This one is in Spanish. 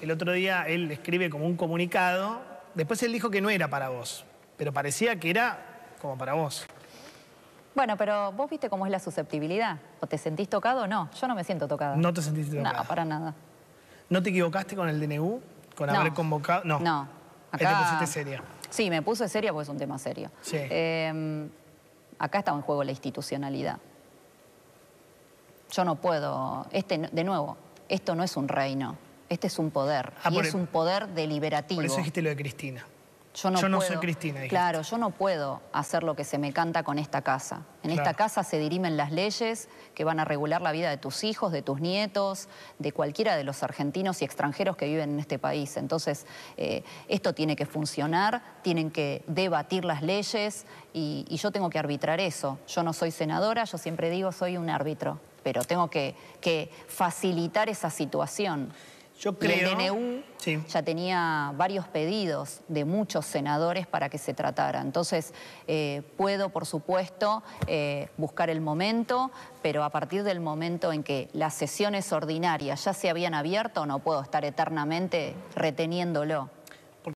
El otro día él escribe como un comunicado. Después él dijo que no era para vos, pero parecía que era como para vos. Bueno, pero vos viste cómo es la susceptibilidad. ¿O te sentís tocado o no? Yo no me siento tocada. No te sentiste tocado. No, para nada. ¿No te equivocaste con el DNU? ¿Con haber convocado? No. No. Acá... Te pusiste seria. Sí, me puse seria porque es un tema serio. Sí. Eh, acá está en juego la institucionalidad. Yo no puedo... Este, de nuevo, esto no es un reino. Este es un poder, ah, y es e- un poder deliberativo. Por eso dijiste lo de Cristina. Yo no, soy Cristina. Claro, yo no puedo hacer lo que se me canta con esta casa. En esta casa se dirimen las leyes que van a regular la vida de tus hijos, de tus nietos, de cualquiera de los argentinos y extranjeros que viven en este país. Entonces, eh, esto tiene que funcionar, tienen que debatir las leyes y, yo tengo que arbitrar eso. Yo no soy senadora, yo siempre digo soy un árbitro, pero tengo que facilitar esa situación. Yo creo... el DNU ya tenía varios pedidos de muchos senadores para que se tratara. Entonces, eh, puedo, por supuesto, eh, buscar el momento, pero a partir del momento en que las sesiones ordinarias ya se habían abierto, no puedo estar eternamente reteniéndolo.